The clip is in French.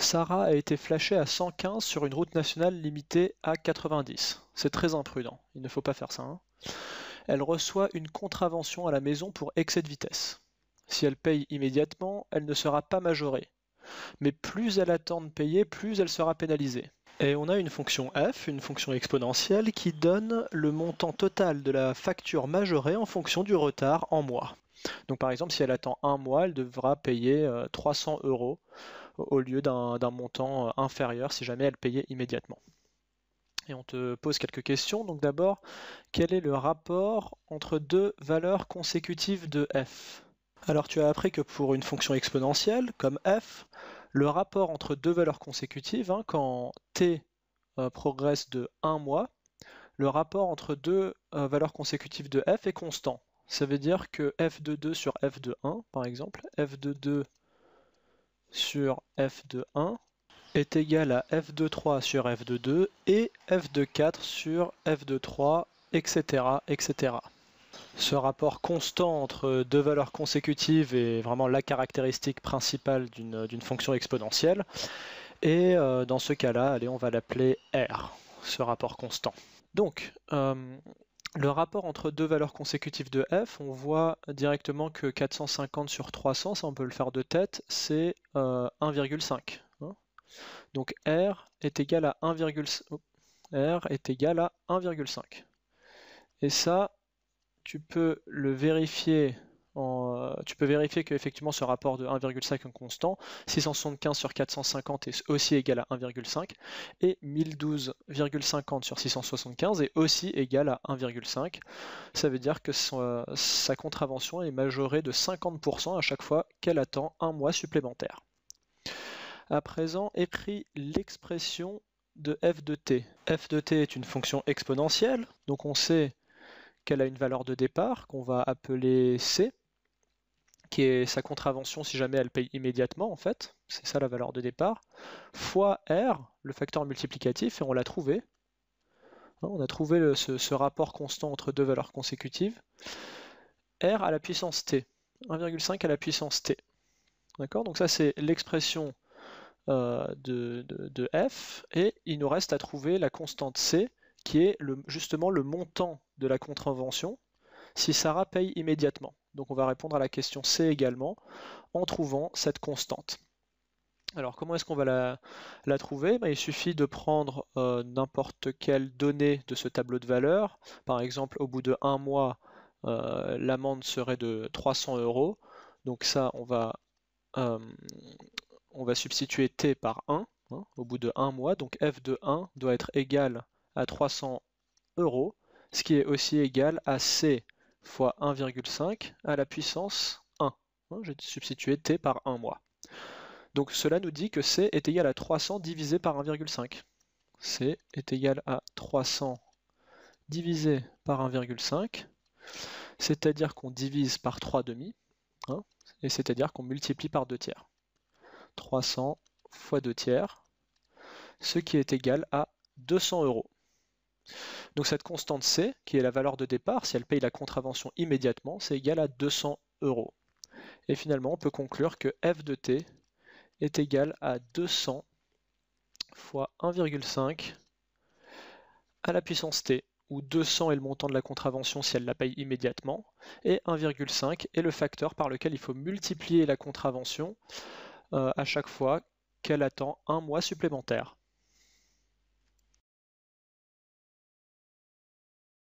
Sarah a été flashée à 115 sur une route nationale limitée à 90. C'est très imprudent, il ne faut pas faire ça. Hein. Elle reçoit une contravention à la maison pour excès de vitesse. Si elle paye immédiatement, elle ne sera pas majorée. Mais plus elle attend de payer, plus elle sera pénalisée. Et on a une fonction f, une fonction exponentielle, qui donne le montant total de la facture majorée en fonction du retard en mois. Donc par exemple, si elle attend un mois, elle devra payer 300 euh, euros au lieu d'un montant euh, inférieur si jamais elle payait immédiatement. Et on te pose quelques questions. Donc d'abord, quel est le rapport entre deux valeurs consécutives de f Alors tu as appris que pour une fonction exponentielle comme f, le rapport entre deux valeurs consécutives, hein, quand t euh, progresse de 1 mois, le rapport entre deux euh, valeurs consécutives de f est constant. Ça veut dire que f de 2 sur f de 1, par exemple, f de 2 sur f de 1 est égal à f de 3 sur f de 2 et f de 4 sur f de 3, etc., etc. Ce rapport constant entre deux valeurs consécutives est vraiment la caractéristique principale d'une fonction exponentielle. Et euh, dans ce cas-là, allez, on va l'appeler R, ce rapport constant. Donc, euh, le rapport entre deux valeurs consécutives de f, on voit directement que 450 sur 300, ça on peut le faire de tête, c'est 1,5. Euh, hein. Donc r est égal à r est égal à 1,5. Et ça, tu peux le vérifier euh, tu peux vérifier qu'effectivement ce rapport de 1,5 est constant. 675 sur 450 est aussi égal à 1,5 et 1012,50 sur 675 est aussi égal à 1,5. Ça veut dire que euh, sa contravention est majorée de 50% à chaque fois qu'elle attend un mois supplémentaire. À présent, écris l'expression de f de t. f de t est une fonction exponentielle, donc on sait qu'elle a une valeur de départ qu'on va appeler c qui est sa contravention si jamais elle paye immédiatement en fait, c'est ça la valeur de départ, fois R, le facteur multiplicatif, et on l'a trouvé. Hein, on a trouvé ce, rapport constant entre deux valeurs consécutives. R à la puissance T, 1,5 à la puissance T. D'accord Donc ça c'est l'expression euh, de, F, et il nous reste à trouver la constante C, qui est justement le montant de la contravention si Sarah paye immédiatement. Donc on va répondre à la question C également en trouvant cette constante. Alors comment est-ce qu'on va la, trouver ben, Il suffit de prendre euh, n'importe quelle donnée de ce tableau de valeurs. Par exemple, au bout de un mois, euh, l'amende serait de 300 euros. Donc ça, on va, euh, on va substituer t par 1 hein, au bout de un mois. Donc f de 1 doit être égal à 300 euros, ce qui est aussi égal à c fois 1,5 à la puissance 1. Hein, j'ai substitué t par 1 mois. Donc cela nous dit que c est égal à 300 divisé par 1,5. c est égal à 300 divisé par 1,5, c'est-à-dire qu'on divise par 3 demi, hein, et c'est-à-dire qu'on multiplie par 2 tiers. 300 fois 2 tiers, ce qui est égal à 200 euros. Donc cette constante C, qui est la valeur de départ, si elle paye la contravention immédiatement, c'est égal à 200 euros. Et finalement, on peut conclure que f de t est égal à 200 fois 1,5 à la puissance t, où 200 est le montant de la contravention si elle la paye immédiatement, et 1,5 est le facteur par lequel il faut multiplier la contravention euh, à chaque fois qu'elle attend un mois supplémentaire.